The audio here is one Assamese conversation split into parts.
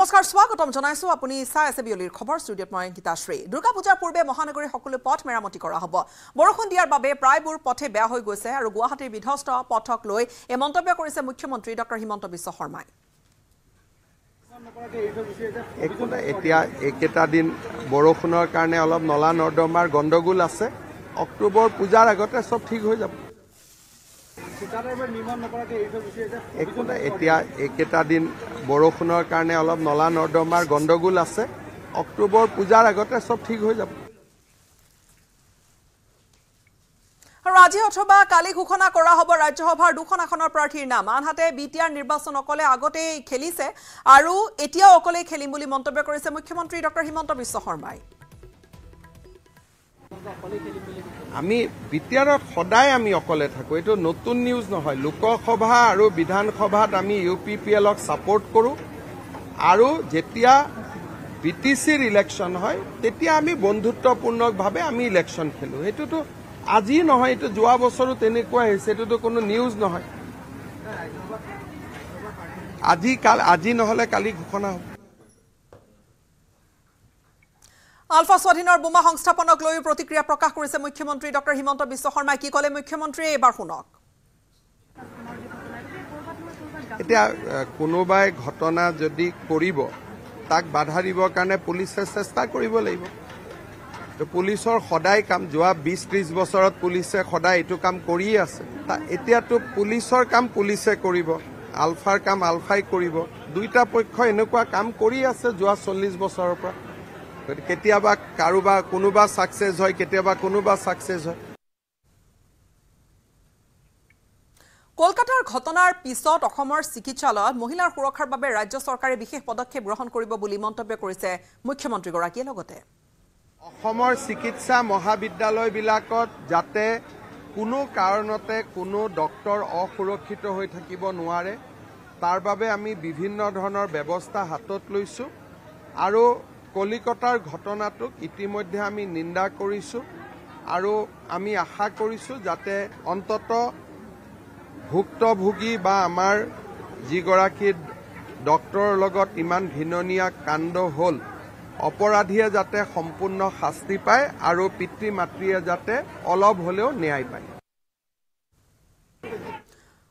নমস্কাৰ স্বাগতম জনাইছো আপুনি চাই আছে বিয়লিৰ খবৰ ষ্টুডিঅত মই গীতাশ্ৰী দুৰ্গা পূজাৰ পূৰ্বে মহানগৰীৰ সকলো পথ মেৰামতি কৰা হ'ব বৰষুণ দিয়াৰ বাবে প্ৰায়বোৰ পথে বেয়া হৈ গৈছে আৰু গুৱাহাটীৰ বিধ্বস্ত পথক লৈ এই মন্তব্য কৰিছে মুখ্যমন্ত্ৰী ডঃ হিমন্ত বিশ্ব শৰ্মাই এতিয়া এইকেইটা দিন বৰষুণৰ কাৰণে অলপ নলা নৰ্দমাৰ গণ্ডগোল আছে অক্টোবৰ পূজাৰ আগতে চব ঠিক হৈ যাব এতিয়া এইকেইটা দিন বৰষুণৰ কাৰণে অলপ নলা নৰ্দমাৰ গণ্ডগোল আছে অক্টোবৰ পূজাৰ আগতে চব ঠিক হৈ যাব আৰু আজি অথবা কালি ঘোষণা কৰা হ'ব ৰাজ্যসভাৰ দুখন আসনৰ প্ৰাৰ্থীৰ নাম আনহাতে বি টি আৰ নিৰ্বাচন অকলে আগতেই খেলিছে আৰু এতিয়াও অকলেই খেলিম বুলি মন্তব্য কৰিছে মুখ্যমন্ত্ৰী ডঃ হিমন্ত বিশ্ব শৰ্মাই আমি বিটিআৰত সদায় আমি অকলে থাকো এইটো নতুন নিউজ নহয় লোকসভা আৰু বিধানসভাত আমি ইউ পি পি এলক ছাপৰ্ট কৰোঁ আৰু যেতিয়া বি টি চিৰ ইলেকশ্যন হয় তেতিয়া আমি বন্ধুত্বপূৰ্ণভাবে আমি ইলেকশ্যন খেলোঁ এইটোতো আজি নহয় এইটো যোৱা বছৰো তেনেকুৱা হৈছে এইটোতো কোনো নিউজ নহয় আজি কাল আজি নহলে কালি ঘোষণা হব আলফা স্বাধীনৰ বোমা সংস্থাপনক লৈ প্ৰতিক্ৰিয়া প্ৰকাশ কৰিছে মুখ্যমন্ত্ৰী ডক্টৰ হিমন্ত বিশ্ব শৰ্মাই কি ক'লে মুখ্যমন্ত্ৰীয়ে এইবাৰ শুনক এতিয়া কোনোবাই ঘটনা যদি কৰিব তাক বাধা দিবৰ কাৰণে পুলিচে চেষ্টা কৰিব লাগিব পুলিচৰ সদায় কাম যোৱা বিছ ত্ৰিছ বছৰত পুলিচে সদায় এইটো কাম কৰিয়ে আছে এতিয়াতো পুলিচৰ কাম পুলিচে কৰিব আলফাৰ কাম আলফাই কৰিব দুইটা পক্ষ এনেকুৱা কাম কৰি আছে যোৱা চল্লিছ বছৰৰ পৰা কেতিয়াবা কাৰোবা কোনোবা ছাকচেছ হয় কেতিয়াবা কোনোবা ছাকচেছ হয় কলকাতাৰ ঘটনাৰ পিছত অসমৰ চিকিৎসালয়ত মহিলাৰ সুৰক্ষাৰ বাবে ৰাজ্য চৰকাৰে বিশেষ পদক্ষেপ গ্ৰহণ কৰিব বুলি মন্তব্য কৰিছে মুখ্যমন্ত্ৰীগৰাকীয়ে লগতে অসমৰ চিকিৎসা মহাবিদ্যালয়বিলাকত যাতে কোনো কাৰণতে কোনো ডক্টৰ অসুৰক্ষিত হৈ থাকিব নোৱাৰে তাৰ বাবে আমি বিভিন্ন ধৰণৰ ব্যৱস্থা হাতত লৈছোঁ আৰু কলিকতাৰ ঘটনাটোক ইতিমধ্যে আমি নিন্দা কৰিছোঁ আৰু আমি আশা কৰিছোঁ যাতে অন্তত ভুক্তভোগী বা আমাৰ যিগৰাকী ডক্টৰৰ লগত ইমান ঘিননীয়া কাণ্ড হ'ল অপৰাধীয়ে যাতে সম্পূৰ্ণ শাস্তি পায় আৰু পিতৃ মাতৃয়ে যাতে অলপ হ'লেও ন্যায় পায়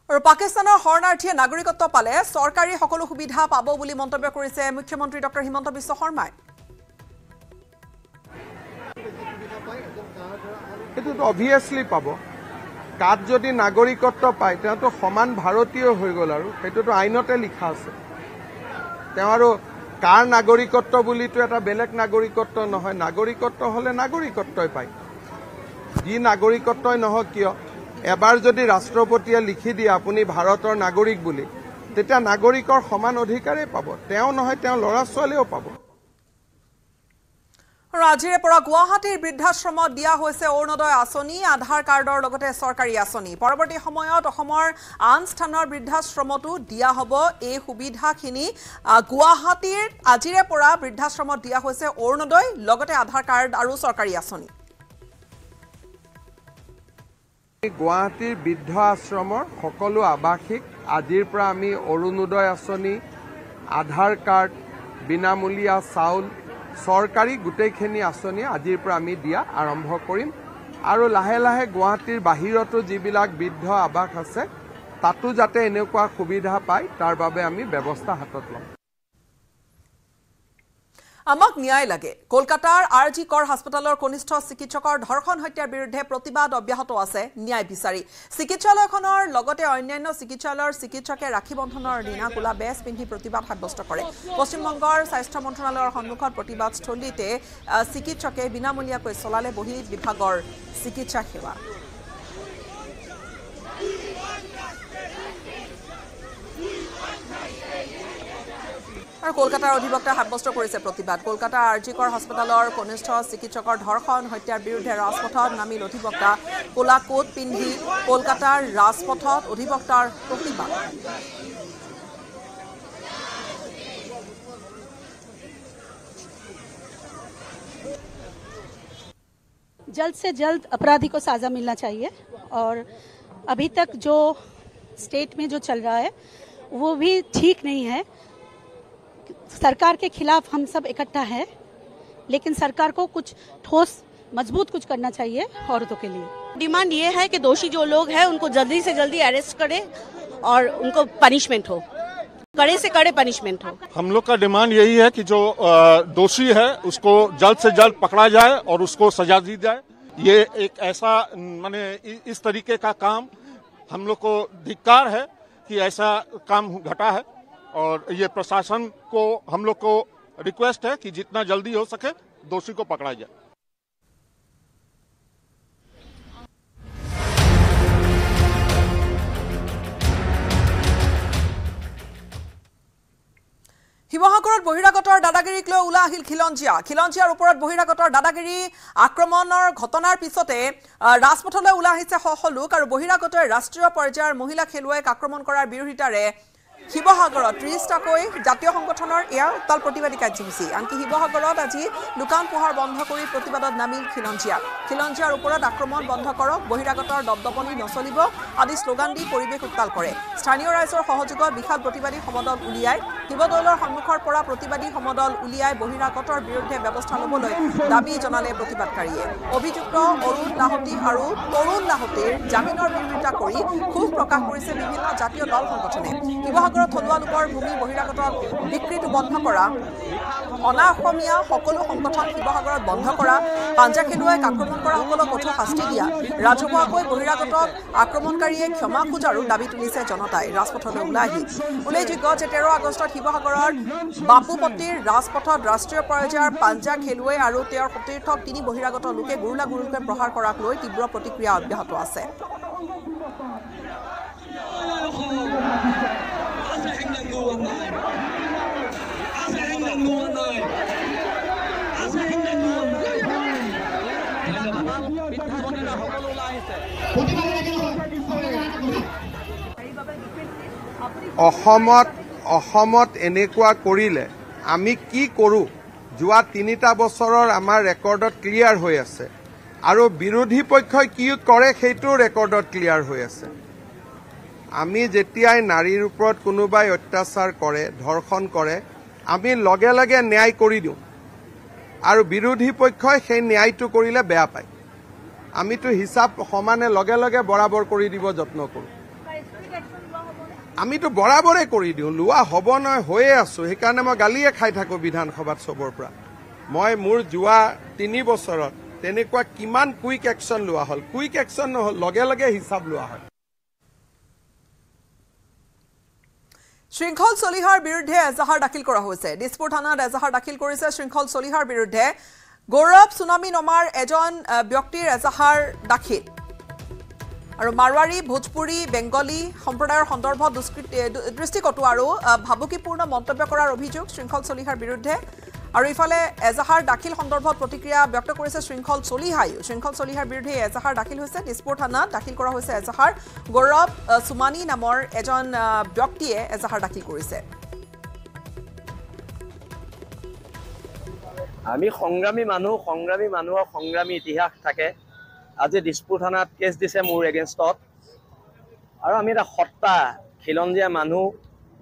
আৰু পাকিস্তানৰ শৰণাৰ্থীয়ে নাগৰিকত্ব পালে চৰকাৰী সকলো সুবিধা পাব বুলি মন্তব্য কৰিছে মুখ্যমন্ত্ৰী ডঃ হিমন্ত বিশ্ব শৰ্মাই এইটোতো অভিয়াছলি পাব তাত যদি নাগৰিকত্ব পায় তেওঁতো সমান ভাৰতীয় হৈ গ'ল আৰু সেইটোতো আইনতে লিখা আছে তেওঁ আৰু কাৰ নাগৰিকত্ব বুলিতো এটা বেলেগ নাগৰিকত্ব নহয় নাগৰিকত্ব হ'লে নাগৰিকত্বই পায় যি নাগৰিকত্বই নহওক কিয় এবাৰ যদি ৰাষ্ট্ৰপতিয়ে লিখি দিয়ে আপুনি ভাৰতৰ নাগৰিক বুলি তেতিয়া নাগৰিকৰ সমান অধিকাৰেই পাব তেওঁ নহয় তেওঁ ল'ৰা ছোৱালীয়েও পাব ৰাজিৰে পৰা গুৱাহাটীৰ বৃদ্ধাশ্ৰমত দিয়া হৈছে অৰুণোদয় আঁচনি আধাৰ কাৰ্ডৰ লগতে চৰকাৰী আঁচনি পৰৱৰ্তী সময়ত অসমৰ আন স্থানৰ বৃদ্ধাশ্ৰমতো দিয়া হ'ব এই সুবিধাখিনি গুৱাহাটীৰ আজিৰে পৰা বৃদ্ধাশ্ৰমত দিয়া হৈছে অৰুণোদয় লগতে আধাৰ কাৰ্ড আৰু চৰকাৰী আঁচনি গুৱাহাটীৰ বৃদ্ধ আশ্ৰমৰ সকলো আৱাসিক আজিৰ পৰা আমি অৰুণোদয় আঁচনি আধাৰ কাৰ্ড বিনামূলীয়া চাউল চৰকাৰী গোটেইখিনি আঁচনি আজিৰ পৰা আমি দিয়া আৰম্ভ কৰিম আৰু লাহে লাহে গুৱাহাটীৰ বাহিৰতো যিবিলাক বৃদ্ধ আৱাস আছে তাতো যাতে এনেকুৱা সুবিধা পায় তাৰ বাবে আমি ব্যৱস্থা হাতত ল'ম আমাক ন্যায় লাগে কলকাতাৰ আৰ জি কৰ হাসপাতালেৰ কনিষ্ঠ চিকিৎসকৰ ধৰ্ষণ হত্যাৰ বিৰুদ্ধে প্ৰতিবাদ অব্যাহত আছে ন্যায় বিচাৰি চিকিৎসালয়খনৰ লগতে অন্যান্য চিকিৎসালয়ৰ চিকিৎসকে ৰাখী বন্ধনৰ দিনা কোলা বেজ পিন্ধি প্ৰতিবাদ সাব্যস্ত কৰে পশ্চিমবংগৰ স্বাস্থ্য মন্ত্ৰালয়ৰ সন্মুখত প্ৰতিবাদস্থলীতে চিকিৎসকে বিনামূলীয়াকৈ চলালে বহি বিভাগৰ চিকিৎসা সেৱা আর কলকাতা অধিবক্তা হাতবস্ত্র করেছে প্রতিবাদ কলকাতা আর জি কর হসপিটালের কনিষ্ঠ চিকিৎসকের ধরখন হত্যার বিরুদ্ধে রাজপথ নামি অধিবক্তা কোলাকোট পিণ্ডি কলকাতার রাজপথত অধিবক্তার প্রতিবাদ जल्द से जल्द अपराधी को सजा मिलना चाहिए और अभी तक जो स्टेट में जो चल रहा है वो भी ठीक नहीं है सरकार के खिलाफ हम सब इकट्ठा हैं लेकिन सरकार को कुछ ठोस मजबूत कुछ करना चाहिए औरतों के लिए डिमांड ये है कि दोषी जो लोग हैं उनको जल्दी से जल्दी अरेस्ट करें और उनको पनिशमेंट हो कड़े से कड़े पनिशमेंट हो हम लोग का डिमांड यही है कि जो दोषी है उसको जल्द से जल्द पकड़ा जाए और उसको सजा दी जाए ये एक ऐसा माने इस तरीके का काम हम लोग को धिक्कार है कि ऐसा काम घटा है और ये प्रशासन को हम लोग को रिक्वेस्ट है कि जितना जल्दी हो सके दोषी को पकड़ा जाए শিৱসাগৰত বহিৰাগতৰ দাদাগিৰিক লৈ ওলাই আহিল খিলঞ্জীয়া খিলঞ্জীয়াৰ ওপৰত বহিৰাগতৰ দাদাগিৰি আক্ৰমণৰ ঘটনাৰ পিছতে ৰাজপথলৈ ওলাই আহিছে সহ লোক আৰু বহিৰাগতই ৰাষ্ট্ৰীয় পৰ্যায়ৰ মহিলা খেলুৱৈক আক্ৰমণ কৰাৰ বিৰোধিতাৰে শিৱসাগৰত ত্ৰিছটাকৈ জাতীয় সংগঠনৰ এয়া উত্তাল প্ৰতিবাদী কাৰ্যসূচী আনকি শিৱসাগৰত আজি দোকান পোহৰ বন্ধ কৰি প্ৰতিবাদত নামিল খিলঞ্জীয়া খিলঞ্জীয়াৰ ওপৰত আক্ৰমণ বন্ধ কৰক বহিৰাগতৰ দপদপনি নচলিব আদি শ্লোগান দি পৰিৱেশ উত্তাল কৰে স্থানীয় ৰাইজৰ সহযোগত বিশাল প্ৰতিবাদী সমদল উলিয়াই শিৱদৌলৰ সন্মুখৰ পৰা প্ৰতিবাদী সমদল উলিয়াই বহিৰাগতৰ বিৰুদ্ধে ব্যৱস্থা ল'বলৈ দাবী জনালে প্ৰতিবাদকাৰীয়ে অভিযুক্ত অৰুণ লাহতি আৰু তৰুণ লাহতিৰ জামিনৰ বিৰোধিতা কৰি ক্ষোভ প্ৰকাশ কৰিছে বিভিন্ন জাতীয় দল সংগঠনে শিৱসাগৰত থলুৱা লোকৰ ভূমি বহিৰাগত বিক্ৰীটো বন্ধ কৰা অনা অসমীয়া সকলো সংগঠন শিৱসাগৰত বন্ধ কৰা পাঞ্জা খেলুৱৈক আক্ৰমণ কৰাসকলক কঠোৰ শাস্তি দিয়া ৰাজহুৱাকৈ বহিৰাগতক আক্ৰমণকাৰীয়ে ক্ষমা খোজাৰো দাবী তুলিছে জনতাই ৰাজপথলৈ ওলাই আহি উল্লেখযোগ্য যে তেৰ আগষ্টত শিৱসাগৰৰ বাপুপতিৰ ৰাজপথত ৰাষ্ট্ৰীয় পৰ্যায়ৰ পাঞ্জা খেলুৱৈ আৰু তেওঁৰ সতীৰ্থক তিনি বহিৰাগত লোকে গুৰুলা গুৰুকৈ প্ৰহাৰ কৰাক লৈ তীব্ৰ প্ৰতিক্ৰিয়া অব্যাহত আছে অসমত অসমত এনেকুৱা কৰিলে আমি কি কৰোঁ যোৱা তিনিটা বছৰৰ আমাৰ ৰেকৰ্ডত ক্লিয়াৰ হৈ আছে আৰু বিৰোধী পক্ষই কি কৰে সেইটো ৰেকৰ্ডত ক্লিয়াৰ হৈ আছে আমি যেতিয়াই নাৰীৰ ওপৰত কোনোবাই অত্যাচাৰ কৰে ধৰ্ষণ কৰে আমি লগে লগে ন্যায় কৰি দিওঁ আৰু বিৰোধী পক্ষই সেই ন্যায়টো কৰিলে বেয়া পায় আমিতো হিচাপ সমানে লগে লগে বৰাবৰ কৰি দিব যত্ন কৰোঁ আমিতো বৰাবৰে কৰি দিওঁ লোৱা হ'ব নহয় হৈয়ে আছোঁ সেইকাৰণে মই গালিয়ে খাই থাকোঁ বিধানসভাত চবৰ পৰা মই মোৰ যোৱা তিনি বছৰত তেনেকুৱা কিমান কুইক একচন লোৱা হ'ল কুইক একচন নহ'ল লগে লগে হিচাপ লোৱা হয় শৃংখল চলিহাৰ বিৰুদ্ধে এজাহাৰ দাখিল কৰা হৈছে দিছপুৰ থানাত এজাহাৰ দাখিল কৰিছে শৃংখল চলিহাৰ বিৰুদ্ধে গৌৰৱ চুনামী নমাৰ এজন ব্যক্তিৰ এজাহাৰ দাখিল আৰু মাৰোৱাৰী ভোজপুৰী বেংগলী সম্প্ৰদায়ৰ সন্দৰ্ভত দৃষ্টিকটো আৰু ভাবুকিপূৰ্ণ মন্তব্য কৰাৰ অভিযোগ শৃংখল চলিহাৰ বিৰুদ্ধে আৰু ইফালে এজাহাৰ দাখিল সন্দৰ্ভত প্ৰতিক্ৰিয়া ব্যক্ত কৰিছে শৃংখল চলিহাই শৃংখল চলিহাৰ বিৰুদ্ধে এজাহাৰ দাখিল হৈছে দিছপুৰ থানাত দাখিল কৰা হৈছে এজাহাৰ গৌৰৱ চুমানী নামৰ এজন ব্যক্তিয়ে এজাহাৰ দাখিল কৰিছে আমি সংগ্ৰামী মানুহ সংগ্ৰামী মানুহৰ সংগ্ৰামী ইতিহাস থাকে আজি দিছপুৰ থানাত কেছ দিছে মোৰ এগেইনষ্টত আৰু আমি এটা সত্তা খিলঞ্জীয়া মানুহ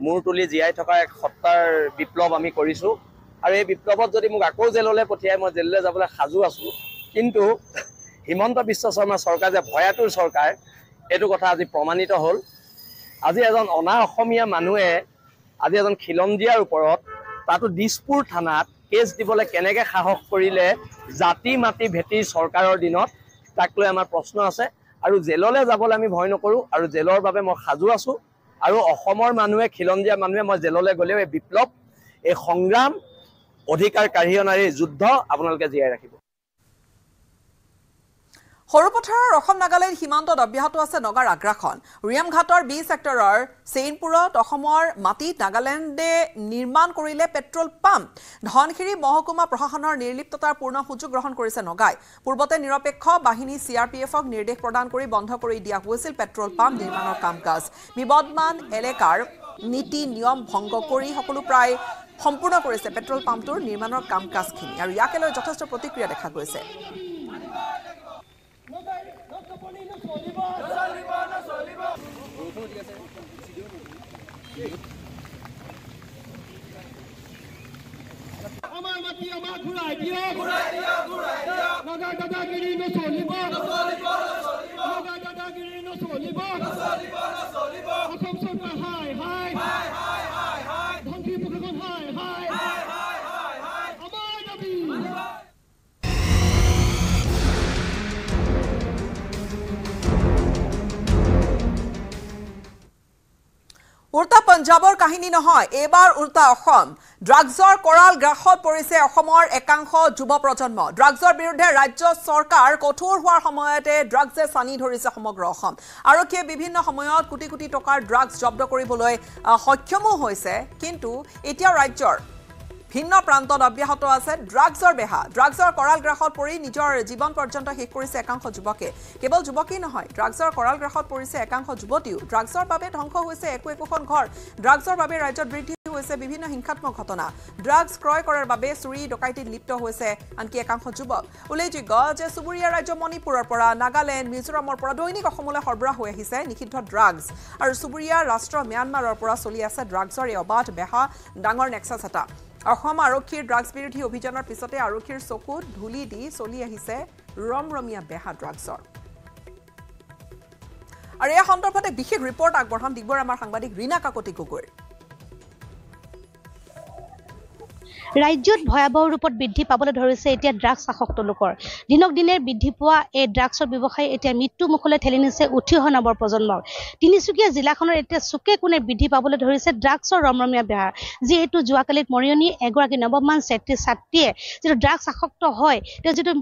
মূৰ তুলি জীয়াই থকা এক সত্তাৰ বিপ্লৱ আমি কৰিছোঁ আৰু এই বিপ্লৱত যদি মোক আকৌ জেললৈ পঠিয়াই মই জেললৈ যাবলৈ সাজু আছোঁ কিন্তু হিমন্ত বিশ্ব শৰ্মা চৰকাৰ যে ভয়াতুৰ চৰকাৰ এইটো কথা আজি প্ৰমাণিত হ'ল আজি এজন অনা অসমীয়া মানুহে আজি এজন খিলঞ্জীয়াৰ ওপৰত তাতো দিছপুৰ থানাত কেছ দিবলৈ কেনেকৈ সাহস কৰিলে জাতি মাটি ভেটি চৰকাৰৰ দিনত তাক লৈ আমাৰ প্ৰশ্ন আছে আৰু জেললৈ যাবলৈ আমি ভয় নকৰোঁ আৰু জেলৰ বাবে মই সাজু আছোঁ আৰু অসমৰ মানুহে খিলঞ্জীয়া মানুহে মই জেললৈ গ'লেও এই বিপ্লৱ এই সংগ্ৰাম অধিকাৰ কাঢ়ি অনাৰ এই যুদ্ধ আপোনালোকে জীয়াই ৰাখিব সৰুপথাৰৰ অসম নাগালেণ্ড সীমান্তত অব্যাহত আছে নগাৰ আগ্ৰাসন ৰিয়ামঘাটৰ বি ছেক্টৰৰ চেইনপুৰত অসমৰ মাটিত নাগালেণ্ডে নিৰ্মাণ কৰিলে পেট্ৰল পাম্প ধনশিৰি মহকুমা প্ৰশাসনৰ নিৰ্লিপ্ততাৰ পূৰ্ণ সুযোগ গ্ৰহণ কৰিছে নগাই পূৰ্বতে নিৰপেক্ষ বাহিনী চি আৰ পি এফক নিৰ্দেশ প্ৰদান কৰি বন্ধ কৰি দিয়া হৈছিল পেট্ৰল পাম্প নিৰ্মাণৰ কাম কাজ বিবদমান এলেকাৰ নীতি নিয়ম ভংগ কৰি সকলো প্ৰায় সম্পূৰ্ণ কৰিছে পেট্ৰল পাম্পটোৰ নিৰ্মাণৰ কাম কাজখিনি আৰু ইয়াকে লৈ যথেষ্ট প্ৰতিক্ৰিয়া দেখা গৈছে নচলিব নচলিব নচলিব আমাৰ মাটি আমাৰ ঘূৰাই দিয়া ঘূৰাই দিয়া ঘূৰাই দিয়া নগা দাদাগিৰি নচলিব নচলিব নচলিব নগা দাদাগিৰি নচলিব নচলিব নচলিব অসম চৰকাৰ হাই হাই উৰ্তা পঞ্জাৱৰ কাহিনী নহয় এইবাৰ উৰ্তা অসম ড্ৰাগছৰ কৰাল গ্ৰাসত পৰিছে অসমৰ একাংশ যুৱ প্ৰজন্ম ড্ৰাগছৰ বিৰুদ্ধে ৰাজ্য চৰকাৰ কঠোৰ হোৱাৰ সময়তে ড্ৰাগছে চানি ধৰিছে সমগ্ৰ অসম আৰক্ষীয়ে বিভিন্ন সময়ত কোটি কোটি টকাৰ ড্ৰাগছ জব্দ কৰিবলৈ সক্ষমো হৈছে কিন্তু এতিয়া ৰাজ্যৰ ভিন্ন প্ৰান্তত অব্যাহত আছে ড্ৰাগছৰ বেহা ড্ৰাগছৰ কৰাল গ্ৰাসত পৰি নিজৰ জীৱন পৰ্যন্ত শেষ কৰিছে একাংশ যুৱকে কেৱল যুৱকেই নহয় ড্ৰাগছৰ কৰাল গ্ৰাসত পৰিছে একাংশ যুৱতীও ড্ৰাগছৰ বাবে ধ্বংস হৈছে একো একোখন ঘৰ ড্ৰাগছৰ বাবে ৰাজ্যত বৃদ্ধি হৈছে বিভিন্ন হিংসাত্মক ঘটনা ড্ৰাগছ ক্ৰয় কৰাৰ বাবে চুৰি ডকাইটিত লিপ্ত হৈছে আনকি একাংশ যুৱক উল্লেখযোগ্য যে চুবুৰীয়া ৰাজ্য মণিপুৰৰ পৰা নাগালেণ্ড মিজোৰামৰ পৰা দৈনিক অসমলৈ সৰবৰাহ হৈ আহিছে নিষিদ্ধ ড্ৰাগছ আৰু চুবুৰীয়া ৰাষ্ট্ৰ ম্যানমাৰৰ পৰা চলি আছে ড্ৰাগছৰ এই অবাধ বেহা ডাঙৰ নেক্সাছ এটা অসম আৰক্ষীৰ ড্ৰাগছ বিৰোধী অভিযানৰ পিছতে আৰক্ষীৰ চকুত ধূলি দি চলি আহিছে ৰমৰমীয়া বেহা ড্ৰাগছৰ আৰু এই সন্দৰ্ভতে বিশেষ ৰিপৰ্ট আগবঢ়াম দিব আমাৰ সাংবাদিক ৰীণা কাকতি গগৈৰ ৰাজ্যত ভয়াৱহ ৰূপত বৃদ্ধি পাবলৈ ধৰিছে এতিয়া ড্ৰাগছ আসক্ত লোকৰ দিনক দিনে বৃদ্ধি পোৱা এই ড্ৰাগছৰ ব্যৱসায় এতিয়া মৃত্যুমুখলৈ ঠেলি নিছে উঠি অহা নৱৰ নৱপ্ৰজন্মক তিনিচুকীয়া জিলাখনৰ এতিয়া চুকে কোণে বৃদ্ধি পাবলৈ ধৰিছে ড্ৰাগছৰ ৰমৰমীয়া বেহাৰ যিহেতু যোৱাকালিত মৰিয়নি এগৰাকী নৱমান ছাত্ৰী ছাত্ৰীয়ে যিটো ড্ৰাগছ আসক্ত হয় তেওঁ যিটো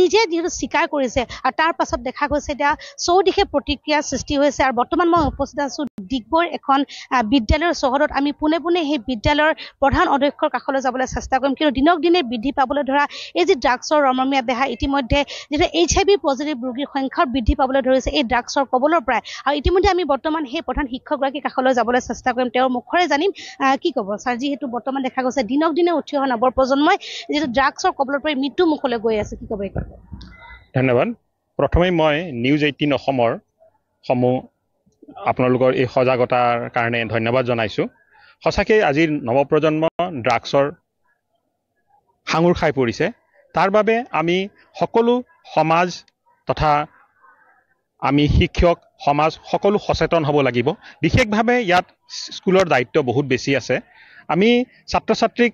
নিজে যিহেতু স্বীকাৰ কৰিছে আৰু তাৰ পাছত দেখা গৈছে এতিয়া চৌদিশে প্ৰতিক্ৰিয়াৰ সৃষ্টি হৈছে আৰু বৰ্তমান মই উপস্থিত আছোঁ ডিগবৈৰ এখন বিদ্যালয়ৰ চহৰত আমি পোনে পোনে সেই বিদ্যালয়ৰ প্ৰধান অধ্যক্ষৰ কাষলৈ যাবলৈ চেষ্টা কৰিম কিন্তু দিনক দিনে বৃদ্ধি পাবলৈ ধৰা এই যি ড্ৰাগছৰ ৰমমীয়া বেহা ইতিমধ্যে যিহেতু এইচ আই ভি পজিটিভ ৰোগীৰ সংখ্যাও বৃদ্ধি পাবলৈ ধৰিছে এই ড্ৰাগছৰ কবলৰ পৰাই আৰু ইতিমধ্যে আমি বৰ্তমান সেই প্ৰধান শিক্ষকগৰাকীৰ কাষলৈ যাবলৈ চেষ্টা কৰিম তেওঁৰ মুখৰে জানিম কি ক'ব ছাৰ যিহেতু বৰ্তমান দেখা গৈছে দিনক দিনে উঠি অহা নৱপ্ৰজন্মই যিহেতু ড্ৰাগছৰ কবলৰ পৰাই মৃত্যু মুখলৈ গৈ আছে কি ক'ব ধন্যবাদ প্ৰথমে মই নিউজ এইটিন অসমৰ সমূহ আপোনালোকৰ এই সজাগতাৰ কাৰণে ধন্যবাদ জনাইছোঁ সঁচাকৈ আজিৰ নৱপ্ৰজন্ম ড্ৰাগছৰ সাঙুৰ খাই পৰিছে তাৰ বাবে আমি সকলো সমাজ তথা আমি শিক্ষক সমাজ সকলো সচেতন হ'ব লাগিব বিশেষভাৱে ইয়াত স্কুলৰ দায়িত্ব বহুত বেছি আছে আমি ছাত্ৰ ছাত্ৰীক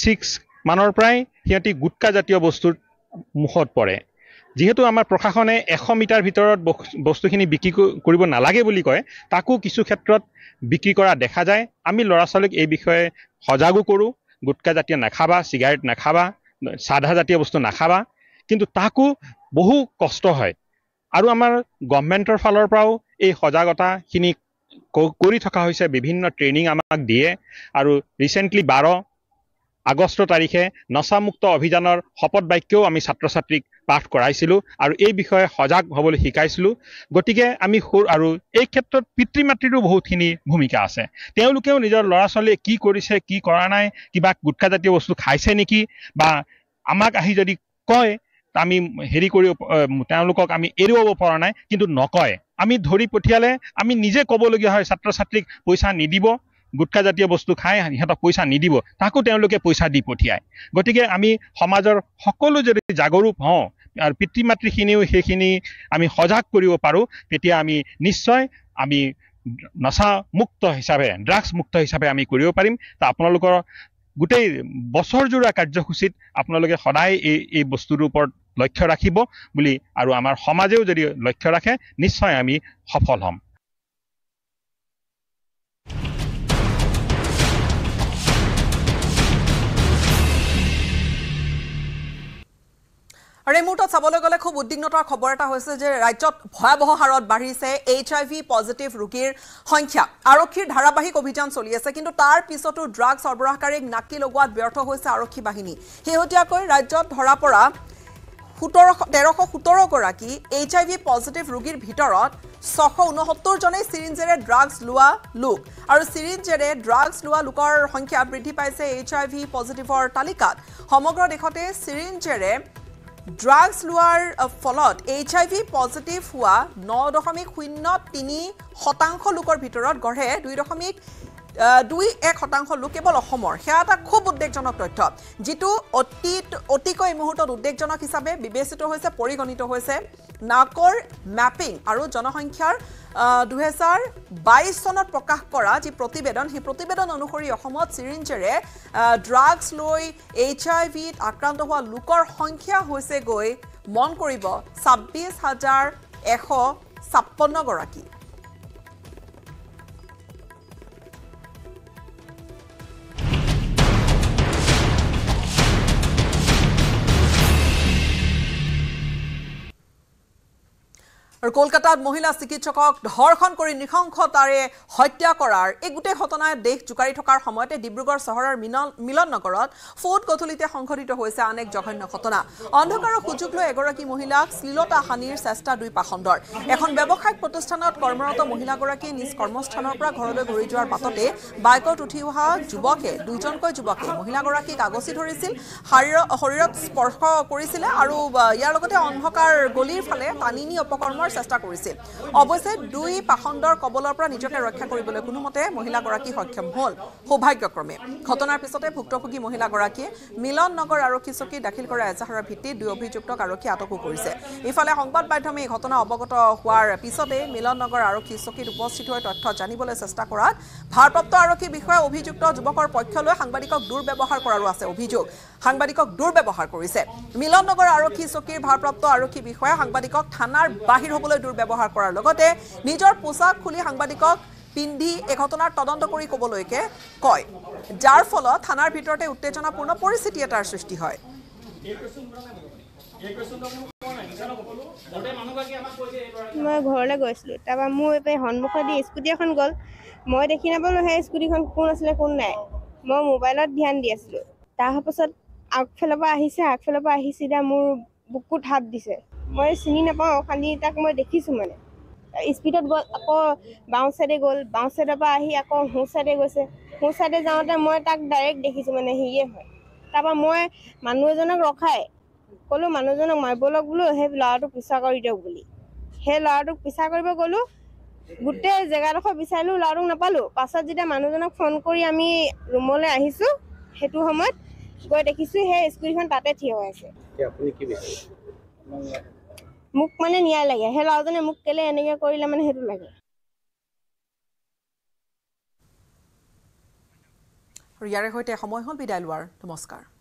ছিক্স মানৰ পৰাই সিহঁতি গুটখাজাতীয় বস্তুৰ মুখত পৰে যিহেতু আমাৰ প্ৰশাসনে এশ মিটাৰ ভিতৰত বস্তুখিনি বিক্ৰী কৰিব নালাগে বুলি কয় তাকো কিছু ক্ষেত্ৰত বিক্ৰী কৰা দেখা যায় আমি ল'ৰা ছোৱালীক এই বিষয়ে সজাগো কৰোঁ গুটকা জাতীয় নাখাবা চিগাৰেট নাখাবা চাধাজাতীয় বস্তু নাখাবা কিন্তু তাকো বহু কষ্ট হয় আৰু আমাৰ গভমেণ্টৰ ফালৰ পৰাও এই সজাগতাখিনি কৰি থকা হৈছে বিভিন্ন ট্ৰেইনিং আমাক দিয়ে আৰু ৰিচেণ্টলি বাৰ আগষ্ট তাৰিখে নচামুক্ত অভিযানৰ শপত বাক্যও আমি ছাত্ৰ ছাত্ৰীক পাঠ কৰাইছিলোঁ আৰু এই বিষয়ে সজাগ হ'বলৈ শিকাইছিলোঁ গতিকে আমি সুৰ আৰু এই ক্ষেত্ৰত পিতৃ মাতৃৰো বহুতখিনি ভূমিকা আছে তেওঁলোকেও নিজৰ ল'ৰা ছোৱালীয়ে কি কৰিছে কি কৰা নাই কিবা গুটখাজাতীয় বস্তু খাইছে নেকি বা আমাক আহি যদি কয় আমি হেৰি কৰিব তেওঁলোকক আমি এৰুৱাব পৰা নাই কিন্তু নকয় আমি ধৰি পঠিয়ালে আমি নিজে ক'বলগীয়া হয় ছাত্ৰ ছাত্ৰীক পইচা নিদিব গুটখা জাতীয় বস্তু খাই সিহঁতক পইচা নিদিব তাকো তেওঁলোকে পইচা দি পঠিয়ায় গতিকে আমি সমাজৰ সকলো যদি জাগৰূপ হওঁ আৰু পিতৃ মাতৃখিনিও সেইখিনি আমি সজাগ কৰিব পাৰোঁ তেতিয়া আমি নিশ্চয় আমি নচামুক্ত হিচাপে মুক্ত হিচাপে আমি কৰিব পাৰিম তা আপোনালোকৰ গোটেই বছৰজোৰা কাৰ্যসূচীত আপোনালোকে সদায় এই এই বস্তুটোৰ ওপৰত লক্ষ্য ৰাখিব বুলি আৰু আমাৰ সমাজেও যদি লক্ষ্য ৰাখে নিশ্চয় আমি সফল হ'ম আৰু এই মুহূৰ্তত চাবলৈ গ'লে খুব উদ্বিগ্নতাৰ খবৰ এটা হৈছে যে ৰাজ্যত ভয়াৱহ হাৰত বাঢ়িছে এইচ আই ভি পজিটিভ ৰোগীৰ সংখ্যা আৰক্ষীৰ ধাৰাবাহিক অভিযান চলি আছে কিন্তু তাৰ পিছতো ড্ৰাগছ সৰবৰাহকাৰীক নাকি লগোৱাত ব্যৰ্থ হৈছে আৰক্ষী বাহিনী শেহতীয়াকৈ ৰাজ্যত ধৰা পৰা সোতৰশ তেৰশ সোতৰগৰাকী এইচ আই ভি পজিটিভ ৰোগীৰ ভিতৰত ছশ ঊনসত্তৰজনেই চিৰিঞ্জেৰে ড্ৰাগছ লোৱা লোক আৰু চিৰিঞ্জেৰে ড্ৰাগছ লোৱা লোকৰ সংখ্যা বৃদ্ধি পাইছে এইচ আই ভি পজিটিভৰ তালিকাত সমগ্ৰ দেশতে চিৰিঞ্জেৰে ড্ৰাগছ লোৱাৰ ফলত এইচ আই ভি পজিটিভ হোৱা ন দশমিক শূন্য তিনি শতাংশ লোকৰ ভিতৰত গঢ়ে দুই দশমিক দুই এক শতাংশ লোক কেৱল অসমৰ সেয়া এটা খুব উদ্বেগজনক তথ্য যিটো অতীত অতিকৈ এই মুহূৰ্তত উদ্বেগজনক হিচাপে বিবেচিত হৈছে পৰিগণিত হৈছে নাকৰ মেপিং আৰু জনসংখ্যাৰ দুহেজাৰ বাইছ চনত প্ৰকাশ কৰা যি প্ৰতিবেদন সেই প্ৰতিবেদন অনুসৰি অসমত চিৰিঞ্জেৰে ড্ৰাগছ লৈ এইচ আই ভিত আক্ৰান্ত হোৱা লোকৰ সংখ্যা হৈছেগৈ মন কৰিব ছাব্বিছ হাজাৰ এশ ছাপন্নগৰাকী আৰু কলকাতাত মহিলা চিকিৎসকক ধৰ্ষণ কৰি নৃশংসতাৰে হত্যা কৰাৰ এই গোটেই ঘটনাই দেশ জোকাৰি থকাৰ সময়তে ডিব্ৰুগড় চহৰৰ মিলন নগৰত ফৌদ গধূলিতে সংঘটিত হৈছে আন এক জঘন্য ঘটনা অন্ধকাৰৰ সুযোগ লৈ এগৰাকী মহিলাক শ্লীলতা হানিৰ চেষ্টা দুই পাখণ্ডৰ এখন ব্যৱসায়িক প্ৰতিষ্ঠানত কৰ্মৰত মহিলাগৰাকীয়ে নিজ কৰ্মস্থানৰ পৰা ঘৰলৈ ঘূৰি যোৱাৰ পাছতে বাইকত উঠি অহা যুৱকে দুজনকৈ যুৱকে মহিলাগৰাকীক আগচি ধৰিছিল শৰীৰত স্পৰ্শ কৰিছিলে আৰু ইয়াৰ লগতে অন্ধকাৰ গলিৰ ফালে পানিনী অপকৰ্মৰ চেষ্টা কৰিছিল অৱশ্যে দুই পাখণ্ডৰ কবলৰ পৰা নিজকে ৰক্ষা কৰিবলৈ কোনোমতে মহিলাগৰাকী সক্ষম হ'ল সৌভাগ্যক্ৰমে ঘটনাৰ পিছতে ভুক্তভোগী মহিলাগৰাকীয়ে মিলন নগৰ আৰক্ষী চকী দাখিল কৰা এজাহাৰৰ ভিত্তিত দুই অভিযুক্তক আৰক্ষীয়ে আটকো কৰিছে ইফালে সংবাদ মাধ্যমে এই ঘটনা অৱগত হোৱাৰ পিছতে মিলন নগৰ আৰক্ষী চকীত উপস্থিত হৈ তথ্য জানিবলৈ চেষ্টা কৰাত ভাৰপ্ৰাপ্ত আৰক্ষী বিষয়া অভিযুক্ত যুৱকৰ পক্ষ লৈ সাংবাদিকক দুৰ্ব্যৱহাৰ কৰাৰো আছে অভিযোগ সাংবাদিকক দুৰ্ব্যৱহাৰ কৰিছে মিলন নগৰ আৰক্ষী চকীৰ ভাৰপ্ৰাপ্ত আৰক্ষী বিষয়া সাংবাদিকক থানাৰ বাহিৰ হ'বলৈ দুৰ্ব্যৱহাৰ কৰাৰ লগতে নিজৰ পোচাক খুলি সাংবাদিকক পিন্ধি এই ঘটনাৰ তদন্ত কৰি ক'বলৈকে কয় যাৰ ফলত থানাৰ ভিতৰতে উত্তেজনাপূৰ্ণ পৰিস্থিতি এটাৰ সৃষ্টি হয় মই ঘৰলৈ গৈছিলোঁ তাৰপৰা মোৰ সন্মুখত দি স্কুটি এখন গ'ল মই দেখি নাপালোঁ সেই স্কুটিখন কোন আছিলে কোন নাই মই মোবাইলত ধ্যান দি আছিলোঁ তাৰপাছত আগফালৰ পৰা আহিছে আগফালৰ পৰা আহিছে এতিয়া মোৰ বুকুত হাত দিছে মই চিনি নাপাওঁ খালি তাক মই দেখিছোঁ মানে স্পীডত গ'ল আকৌ বাওঁ চাইডে গ'ল বাওঁ চাইডৰ পৰা আহি আকৌ সোঁ চাইডে গৈছে সোঁ চাইডে যাওঁতে মই তাক ডাইৰেক্ট দেখিছোঁ মানে হেৰিয়ে হয় তাৰপৰা মই মানুহ এজনক ৰখাই ক'লোঁ মানুহজনক মাৰিব মাৰিবলৈ বোলো সেই ল'ৰাটোক পিছা কৰি দিয়ক বুলি সেই ল'ৰাটোক পিছা কৰিব গ'লোঁ গোটেই জেগাডোখৰ বিচাৰিলোঁ ল'ৰাটোক নাপালোঁ পাছত যেতিয়া মানুহজনক ফোন কৰি আমি ৰুমলৈ আহিছোঁ সেইটো সময়ত গৈ দেখিছোঁ সেই স্কুলখন তাতে থিয় হৈ আছে মোক মানে নিয়াই লাগে সেই ল'ৰাজনে মোক কেলে এনেকে কৰিলে মানে সেইটো লাগে ইয়াৰে সৈতে সময় হ'ল বিদায় লোৱাৰ নমস্কাৰ